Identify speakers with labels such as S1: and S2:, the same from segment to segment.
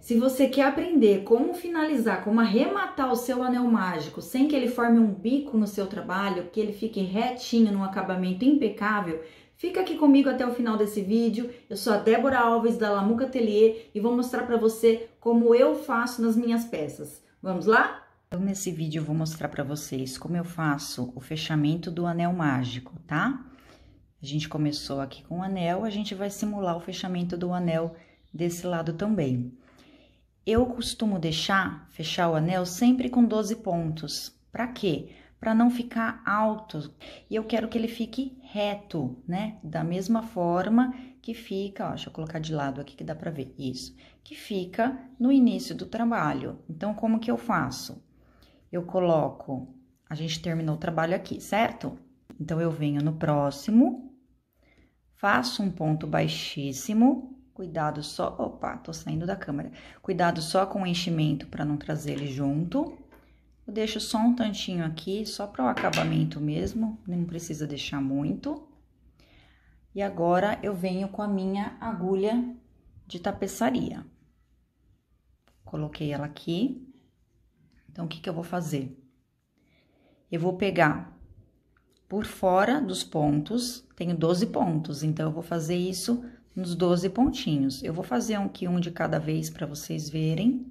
S1: se você quer aprender como finalizar, como arrematar o seu anel mágico sem que ele forme um bico no seu trabalho, que ele fique retinho, num acabamento impecável, fica aqui comigo até o final desse vídeo. Eu sou a Débora Alves da Lamuca Atelier e vou mostrar para você como eu faço nas minhas peças. Vamos lá? Então, nesse vídeo eu vou mostrar para vocês como eu faço o fechamento do anel mágico, tá? A gente começou aqui com o anel, a gente vai simular o fechamento do anel desse lado também. Eu costumo deixar fechar o anel sempre com 12 pontos. Para quê? Para não ficar alto. E eu quero que ele fique reto, né? Da mesma forma que fica, ó, deixa eu colocar de lado aqui que dá para ver isso, que fica no início do trabalho. Então como que eu faço? Eu coloco, a gente terminou o trabalho aqui, certo? Então eu venho no próximo, faço um ponto baixíssimo Cuidado só. Opa, tô saindo da câmera. Cuidado só com o enchimento para não trazer ele junto. Eu deixo só um tantinho aqui, só para o acabamento mesmo, não precisa deixar muito. E agora eu venho com a minha agulha de tapeçaria. Coloquei ela aqui. Então, o que que eu vou fazer? Eu vou pegar por fora dos pontos, tenho 12 pontos, então eu vou fazer isso nos 12 pontinhos. Eu vou fazer aqui um de cada vez para vocês verem.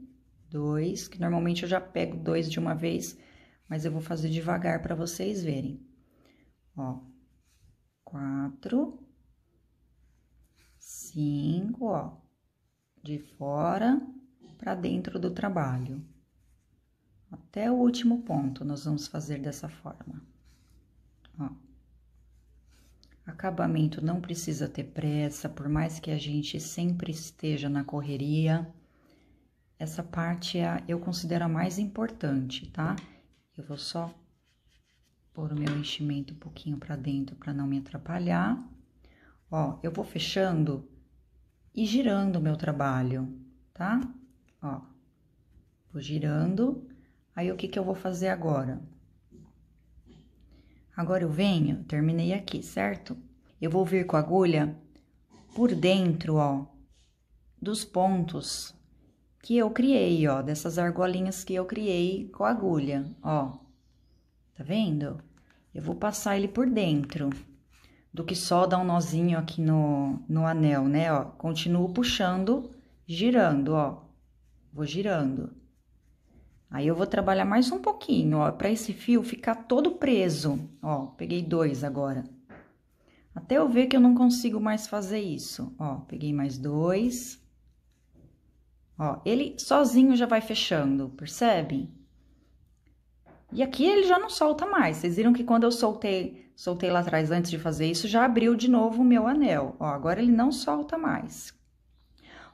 S1: Dois, que normalmente eu já pego dois de uma vez, mas eu vou fazer devagar para vocês verem. Ó, quatro, cinco, ó, de fora para dentro do trabalho. Até o último ponto, nós vamos fazer dessa forma. Ó. Acabamento não precisa ter pressa, por mais que a gente sempre esteja na correria. Essa parte é, eu considero a mais importante, tá? Eu vou só pôr o meu enchimento um pouquinho para dentro para não me atrapalhar. Ó, eu vou fechando e girando o meu trabalho, tá? Ó, vou girando. Aí, o que que eu vou fazer agora? Agora, eu venho, terminei aqui, certo? Eu vou vir com a agulha por dentro, ó, dos pontos que eu criei, ó, dessas argolinhas que eu criei com a agulha, ó. Tá vendo? Eu vou passar ele por dentro do que só dar um nozinho aqui no, no anel, né, ó. Continuo puxando, girando, ó. Vou girando. Aí eu vou trabalhar mais um pouquinho, ó, para esse fio ficar todo preso. Ó, peguei dois agora. Até eu ver que eu não consigo mais fazer isso. Ó, peguei mais dois. Ó, ele sozinho já vai fechando, percebem? E aqui ele já não solta mais. Vocês viram que quando eu soltei, soltei lá atrás antes de fazer isso, já abriu de novo o meu anel. Ó, agora ele não solta mais.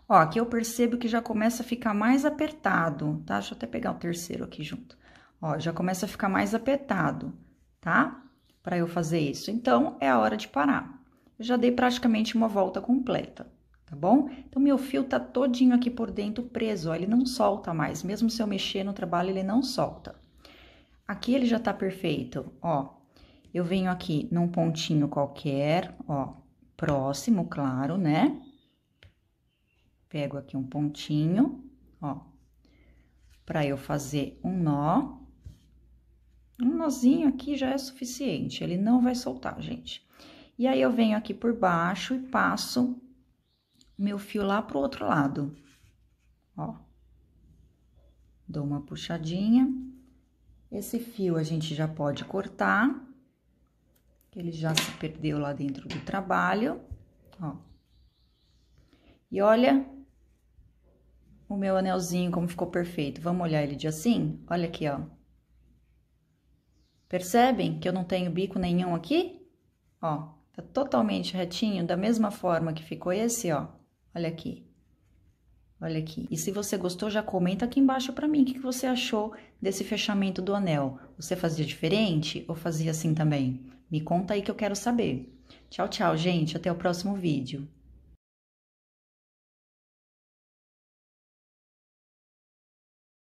S1: Ó, aqui eu percebo que já começa a ficar mais apertado, tá? Deixa eu até pegar o terceiro aqui junto. Ó, já começa a ficar mais apertado, tá? para eu fazer isso. Então, é a hora de parar. Eu já dei praticamente uma volta completa, tá bom? Então, meu fio tá todinho aqui por dentro preso, ó, ele não solta mais. Mesmo se eu mexer no trabalho, ele não solta. Aqui ele já tá perfeito, ó. Eu venho aqui num pontinho qualquer, ó, próximo, claro, né? Pego aqui um pontinho, ó, para eu fazer um nó um nozinho aqui já é suficiente, ele não vai soltar, gente. E aí, eu venho aqui por baixo e passo meu fio lá pro outro lado, ó. Dou uma puxadinha. Esse fio a gente já pode cortar, que ele já se perdeu lá dentro do trabalho, ó. E olha o meu anelzinho como ficou perfeito. Vamos olhar ele de assim? Olha aqui, ó. Percebem que eu não tenho bico nenhum aqui? Ó, tá totalmente retinho, da mesma forma que ficou esse, ó. Olha aqui. Olha aqui. E se você gostou, já comenta aqui embaixo para mim o que você achou desse fechamento do anel. Você fazia diferente ou fazia assim também? Me conta aí que eu quero saber. Tchau, tchau, gente. Até o próximo vídeo.